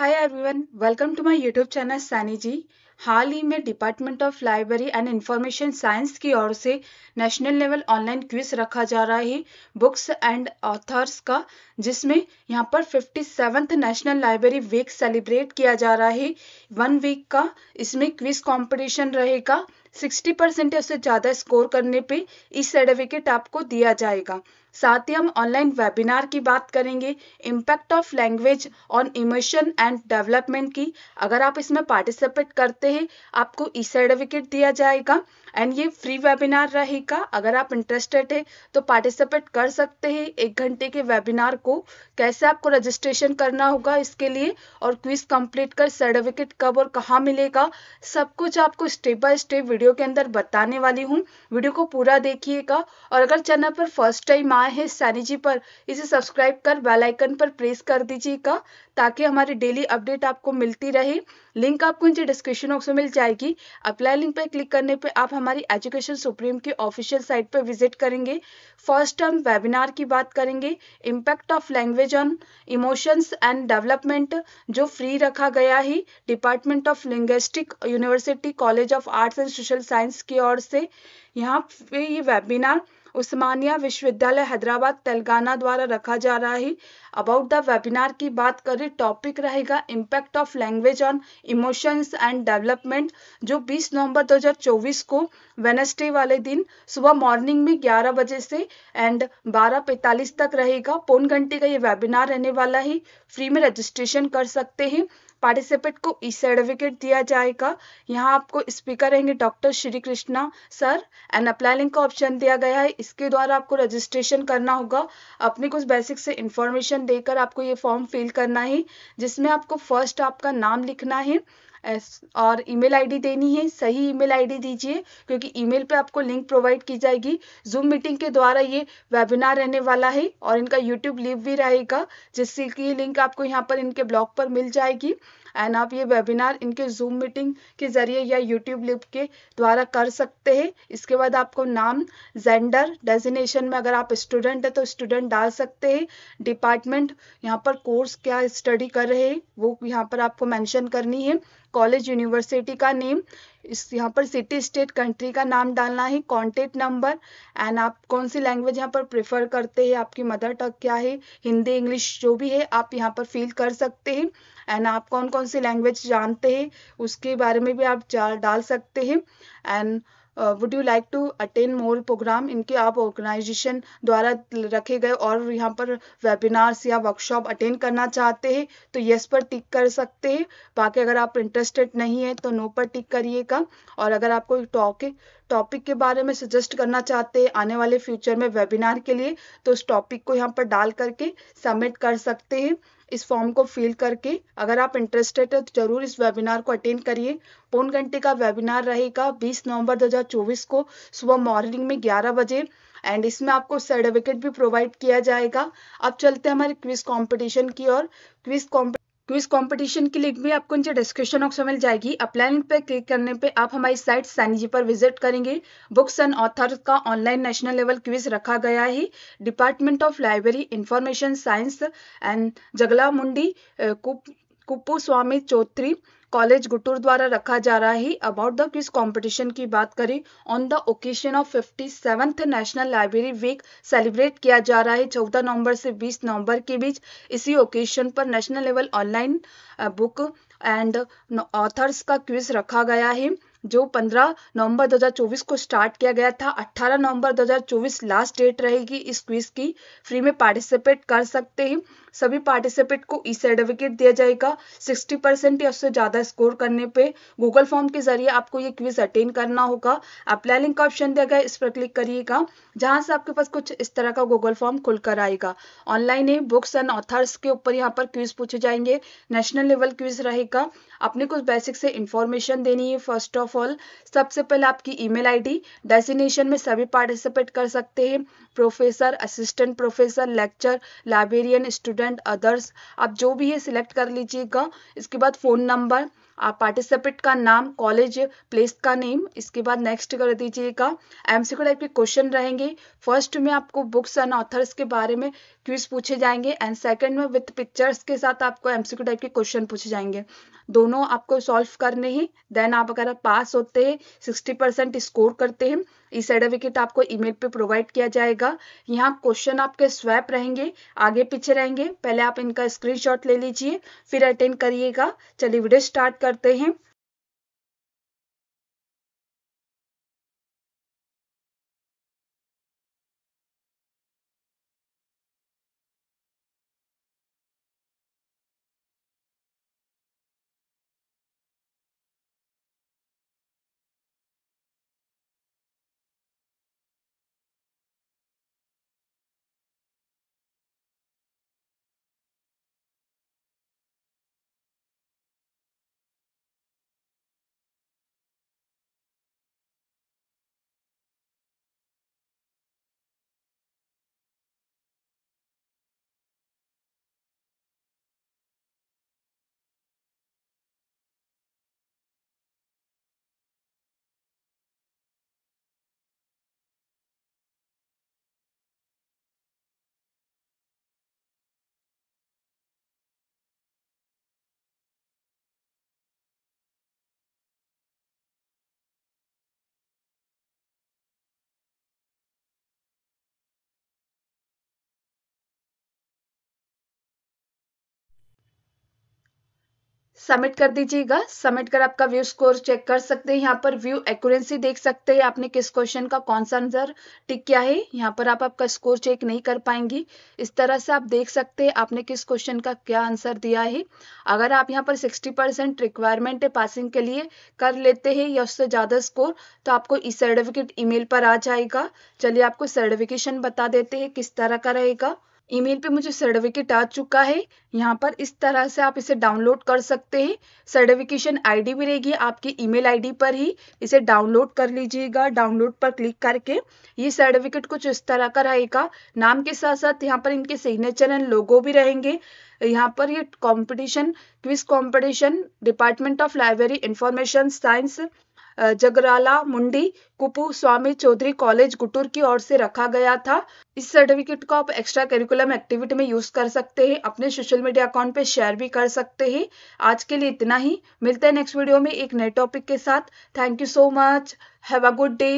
hi everyone welcome to my YouTube channel Saini ji हाल ही में department of library and information science की ओर से नेशनल लेवल ऑनलाइन क्विज रखा जा रहा है बुक्स एंड ऑथर्स का जिसमें यहाँ पर fifty seventh national library week celebrate किया जा रहा है वन वीक का इसमें क्विज कंपटीशन रहेगा सिक्सटी परसेंट या उससे ज़्यादा स्कोर करने पर इस सर्टिफिकेट आपको दिया जाएगा साथ ही हम ऑनलाइन वेबिनार की बात करेंगे impact of language on emotion and development की अगर आप इसमें पार्टिसिपेट करते हैं आपको ई e सर्टिफिकेट दिया जाएगा एंड ये फ्री वेबिनार रहेगा अगर आप इंटरेस्टेड है तो पार्टिसिपेट कर सकते हैं एक घंटे के वेबिनार को कैसे आपको रजिस्ट्रेशन करना होगा इसके लिए और क्विज कंप्लीट कर सर्टिफिकेट कब और कहाँ मिलेगा सब कुछ आपको स्टेप बाय स्टेप वीडियो के अंदर बताने वाली हूँ वीडियो को पूरा देखिएगा और अगर चैनल पर फर्स्ट टाइम आए हैं सानी जी पर इसे सब्सक्राइब कर बेल आइकन पर प्रेस कर दीजिएगा ताकि हमारी डेली अपडेट आपको मिलती रहे लिंक आपको नीचे डिस्क्रिप्शन बॉक्स में मिल जाएगी अप्लाई लिंक पर क्लिक करने पर आप हमारी एजुकेशन सुप्रीम की ऑफिशियल साइट पर विजिट करेंगे फर्स्ट हम वेबिनार की बात करेंगे impact of language on emotions and development जो फ्री रखा गया ही department of linguistic university college of arts and social science की ओर से यहाँ पे ये वेबिनार उस्मानिया विश्वविद्यालय हैदराबाद तेलंगाना द्वारा रखा जा रहा है अबाउट द वेबिनार की बात करें टॉपिक रहेगा impact of language on emotions and development जो 20 नवंबर 2024 को वेनसडे वाले दिन सुबह मॉर्निंग में 11 बजे से एंड 12:45 तक रहेगा पौन घंटे का ये वेबिनार रहने वाला है फ्री में रजिस्ट्रेशन कर सकते हैं पार्टिसिपेट को ई सर्टिफिकेट दिया जाएगा यहाँ आपको स्पीकर रहेंगे doctor Shri Krishna sir and apply link का ऑप्शन दिया गया है इसके द्वारा आपको रजिस्ट्रेशन करना होगा अपने कुछ बेसिक से इंफॉर्मेशन देकर आपको ये फॉर्म फिल करना है जिसमें आपको फर्स्ट आपका नाम लिखना है और ईमेल आईडी देनी है सही ईमेल आईडी दीजिए क्योंकि ईमेल पे आपको लिंक प्रोवाइड की जाएगी जूम मीटिंग के द्वारा ये वेबिनार रहने वाला है और इनका यूट्यूब लिव भी रहेगा जिससे कि लिंक आपको यहाँ पर इनके ब्लॉग पर मिल जाएगी एंड आप ये वेबिनार इनके जूम मीटिंग के जरिए या यूट्यूब लिप के द्वारा कर सकते हैं इसके बाद आपको नाम जेंडर डेजिनेशन में अगर आप स्टूडेंट है तो स्टूडेंट डाल सकते हैं डिपार्टमेंट यहाँ पर कोर्स क्या स्टडी कर रहे हैं वो यहाँ पर आपको मैंशन करनी है कॉलेज यूनिवर्सिटी का नेम इस यहाँ पर सिटी स्टेट कंट्री का नाम डालना है कॉन्टेक्ट नंबर एंड आप कौन सी लैंग्वेज यहाँ पर प्रेफर करते हैं आपकी मदर टंग क्या है हिंदी इंग्लिश जो भी है आप यहाँ पर फील कर सकते हैं एंड आप कौन कौन सी लैंग्वेज जानते हैं उसके बारे में भी आप डाल सकते हैं and would you like to attend more program इनके आप ऑर्गेनाइजेशन द्वारा रखे गए और यहाँ पर वेबिनार्स या वर्कशॉप अटेंड करना चाहते हैं तो yes पर टिक कर सकते हैं बाकी अगर आप इंटरेस्टेड नहीं है तो नो पर टिक करिएगा और अगर आपको टॉक टॉपिक के बारे में सजेस्ट करना चाहते हैं आने वाले फ्यूचर में वेबिनार के लिए तो उस टॉपिक को यहाँ पर डाल करके सबमिट कर सकते हैं इस फॉर्म को फिल करके अगर आप इंटरेस्टेड है तो जरूर इस वेबिनार को अटेंड करिए पौन घंटे का वेबिनार रहेगा 20 नवंबर 2024 को सुबह मॉर्निंग में 11 बजे एंड इसमें आपको सर्टिफिकेट भी प्रोवाइड किया जाएगा अब चलते हैं हमारे क्विज कॉम्पिटिशन की और क्विज कॉम्पिटिशन क्विज कंपटीशन की लिंक भी आपको नीचे डिस्क्रिप्शन बॉक्स में मिल जाएगी अपलाइन पे क्लिक करने पे आप हमारी साइट सैनी जी पर विजिट करेंगे बुक्स एंड ऑथर का ऑनलाइन नेशनल लेवल क्विज रखा गया है department of library information science and Jagarlamudi Kuppuswamy Chowdary college Guntur द्वारा रखा जा रहा है अबाउट द क्विज कंपटीशन की बात करें on the occasion of fifty seventh national library week celebrate किया जा रहा है चौदह नवंबर से बीस नवंबर के बीच इसी ओकेशन पर national level online book and authors का क्विज रखा गया है जो 15 नवंबर 2024 को स्टार्ट किया गया था 18 नवंबर 2024 लास्ट डेट रहेगी इस क्विज की फ्री में पार्टिसिपेट कर सकते हैं सभी पार्टिसिपेट को ई e सर्टिफिकेट दिया जाएगा 60 परसेंट या उससे ज़्यादा स्कोर करने पे गूगल फॉर्म के जरिए आपको ये क्विज अटेंड करना होगा अप्लाई लिंक का ऑप्शन दिया गया इस पर क्लिक करिएगा जहां से आपके पास कुछ इस तरह का गूगल फॉर्म खुलकर आएगा ऑनलाइन है बुक्स एंड ऑथर्स के ऊपर यहाँ पर क्विज पूछे जाएंगे नेशनल लेवल क्विज रहेगा अपने कुछ बेसिक से इंफॉर्मेशन देनी है फर्स्ट ऑफ ऑल सबसे पहले आपकी ईमेल आईडी डेस्टिनेशन में सभी पार्टिसिपेट कर सकते हैं professor assistant professor lecture librarian student student others आप जो भी है सिलेक्ट कर लीजिएगा इसके बाद फ़ोन नंबर आप पार्टिसिपेट का नाम कॉलेज प्लेस का नेम इसके बाद नेक्स्ट कर दीजिएगा एमसीक्यू टाइप के क्वेश्चन रहेंगे फर्स्ट में आपको बुक्स एंड ऑथर्स के बारे में क्विज पूछे जाएंगे एंड सेकंड में विथ पिक्चर्स के साथ आपको एमसीक्यू टाइप के क्वेश्चन पूछे जाएंगे दोनों आपको सॉल्व करने हैं देन आप अगर पास होते हैं सिक्सटी परसेंट स्कोर करते हैं ई सर्टिफिकेट आपको ईमेल पे प्रोवाइड किया जाएगा यहाँ क्वेश्चन आपके स्वैप रहेंगे आगे पीछे रहेंगे पहले आप इनका स्क्रीनशॉट ले लीजिए फिर अटेंड करिएगा चलिए वीडियो स्टार्ट कर करते हैं सबमिट कर दीजिएगा सबमिट कर आपका व्यू स्कोर चेक कर सकते हैं यहाँ पर व्यू एक्यूरेंसी देख सकते हैं आपने किस क्वेश्चन का कौन सा आंसर टिक किया है यहाँ पर आप आपका स्कोर चेक नहीं कर पाएंगे इस तरह से आप देख सकते हैं आपने किस क्वेश्चन का क्या आंसर दिया है अगर आप यहाँ पर सिक्सटी परसेंट रिक्वायरमेंट है पासिंग के लिए कर लेते हैं या उससे ज़्यादा स्कोर तो आपको ई सर्टिफिकेट ई पर आ जाएगा चलिए आपको सर्टिफिकेशन बता देते हैं किस तरह का रहेगा ईमेल पे मुझे सर्टिफिकेट आ चुका है यहाँ पर इस तरह से आप इसे डाउनलोड कर सकते हैं सर्टिफिकेशन आईडी भी रहेगी आपकी ईमेल आईडी पर ही इसे डाउनलोड कर लीजिएगा डाउनलोड पर क्लिक करके ये सर्टिफिकेट कुछ इस तरह का रहेगा नाम के साथ साथ यहाँ पर इनके सिग्नेचर एंड लोगो भी रहेंगे यहाँ पर ये competition quiz competition department of library information science Jagarlamudi कुपू Swami Chowdary college गुटूर की ओर से रखा गया था इस सर्टिफिकेट को आप एक्स्ट्रा करिकुलम एक्टिविटी में यूज कर सकते हैं अपने सोशल मीडिया अकाउंट पे शेयर भी कर सकते हैं आज के लिए इतना ही मिलते हैं नेक्स्ट वीडियो में एक नए टॉपिक के साथ thank you so much have a good day